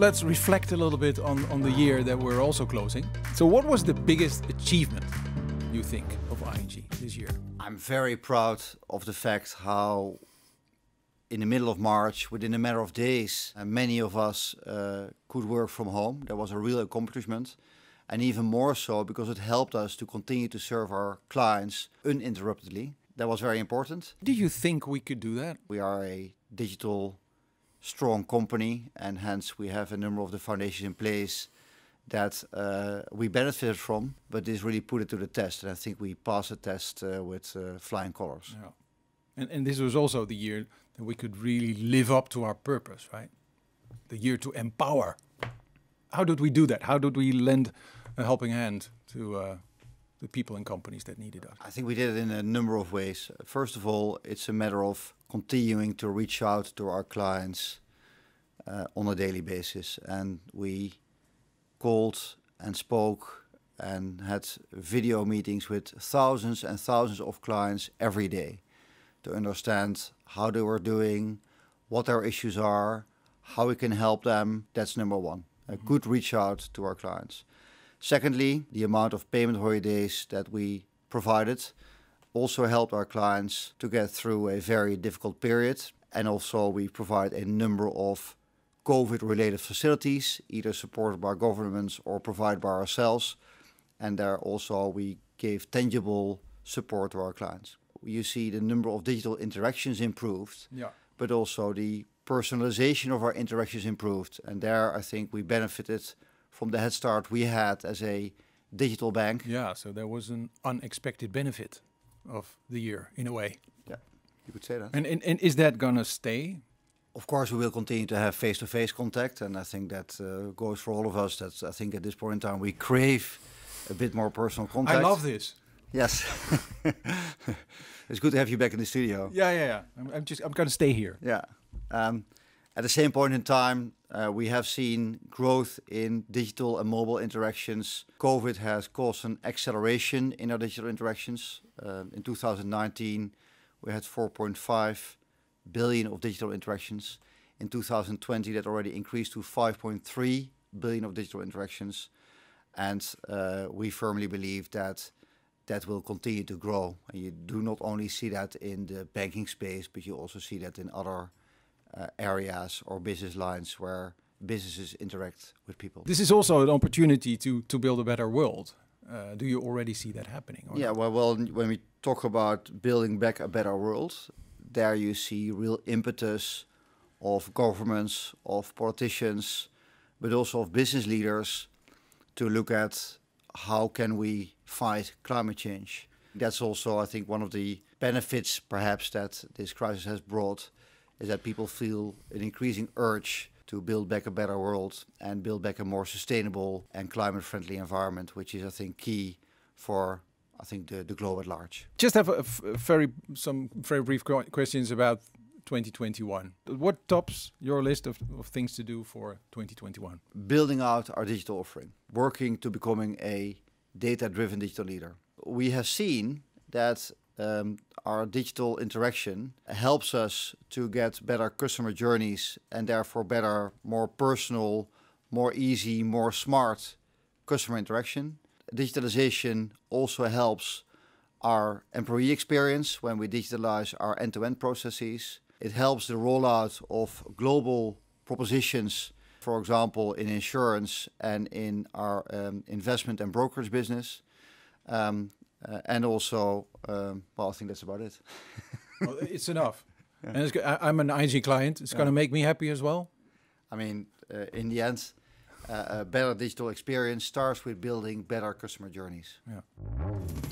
Let's reflect a little bit on, on the year that we're also closing. So what was the biggest achievement, you think, of ING this year? I'm very proud of the fact how in the middle of March, within a matter of days, uh, many of us uh, could work from home. That was a real accomplishment. And even more so because it helped us to continue to serve our clients uninterruptedly. That was very important. Do you think we could do that? We are a digital strong company, and hence we have a number of the foundations in place that uh, we benefited from, but this really put it to the test, and I think we passed the test uh, with uh, flying colors. Yeah. And, and this was also the year that we could really live up to our purpose, right? The year to empower. How did we do that? How did we lend a helping hand to the people and companies that needed us? I think we did it in a number of ways. First of all, it's a matter of continuing to reach out to our clients uh, on a daily basis. And we called and spoke and had video meetings with thousands and thousands of clients every day to understand how they were doing, what their issues are, how we can help them. That's number one. A mm-hmm. good reach out to our clients. Secondly, the amount of payment holidays that we provided also helped our clients to get through a very difficult period. And also, we provide a number of COVID related facilities, either supported by governments or provided by ourselves. And there also, we gave tangible support to our clients. You see the number of digital interactions improved, yeah. but also the personalization of our interactions improved. And there, I think we benefited from the head start we had as a digital bank. Yeah, so there was an unexpected benefit of the year in a way. Yeah, you could say that. And and, and is that gonna stay? Of course, we will continue to have face-to-face contact, and I think that uh, goes for all of us. That I think at this point in time we crave a bit more personal contact. I love this. Yes, it's good to have you back in the studio. Yeah, yeah, yeah. I'm, I'm just I'm gonna stay here. Yeah. Um, at the same point in time, uh, we have seen growth in digital and mobile interactions. COVID has caused an acceleration in our digital interactions. Uh, in 2019, we had 4.5 billion of digital interactions. In 2020, that already increased to 5.3 billion of digital interactions. And uh, we firmly believe that that will continue to grow. And you do not only see that in the banking space, but you also see that in other uh, areas or business lines where businesses interact with people. This is also an opportunity to to build a better world. Uh, do you already see that happening? yeah, well, well, when we talk about building back a better world, there you see real impetus of governments, of politicians, but also of business leaders to look at how can we fight climate change. That's also, I think, one of the benefits perhaps that this crisis has brought is that people feel an increasing urge to build back a better world and build back a more sustainable and climate friendly environment, which is, I think, key for. I think the, the globe at large. Just have a, a very some very brief questions about 2021. What tops your list of, of things to do for 2021? Building out our digital offering, working to becoming a data driven digital leader. We have seen that um, our digital interaction helps us to get better customer journeys and therefore better, more personal, more easy, more smart customer interaction. Digitalization also helps our employee experience when we digitalize our end to end processes. It helps the rollout of global propositions, for example, in insurance and in our um, investment and brokerage business. Um, uh, and also, um, well, I think that's about it. well, it's enough. Yeah. And it's, I, am an IG client. It's yeah. going to make me happy as well. I mean, uh, in the end, uh, a better digital experience starts with building better customer journeys. Yeah.